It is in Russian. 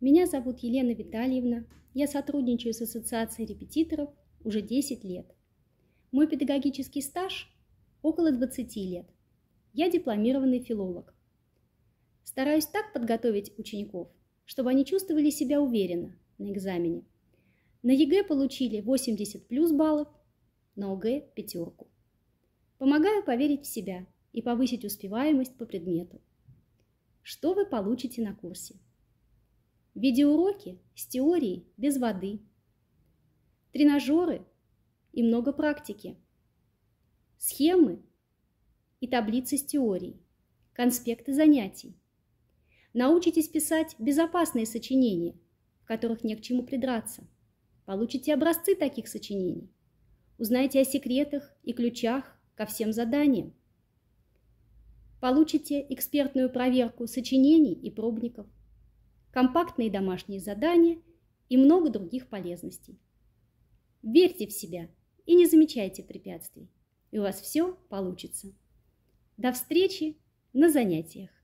Меня зовут Елена Витальевна. Я сотрудничаю с Ассоциацией репетиторов уже 10 лет. Мой педагогический стаж около 20 лет. Я дипломированный филолог. Стараюсь так подготовить учеников, чтобы они чувствовали себя уверенно на экзамене. На ЕГЭ получили 80 плюс баллов, на ОГЭ – пятерку. Помогаю поверить в себя и повысить успеваемость по предмету. Что вы получите на курсе – Видеоуроки с теорией без воды. Тренажеры и много практики. Схемы и таблицы с теорией. Конспекты занятий. Научитесь писать безопасные сочинения, в которых не к чему придраться. Получите образцы таких сочинений. Узнаете о секретах и ключах ко всем заданиям. Получите экспертную проверку сочинений и пробников – компактные домашние задания и много других полезностей. Верьте в себя и не замечайте препятствий, и у вас все получится. До встречи на занятиях!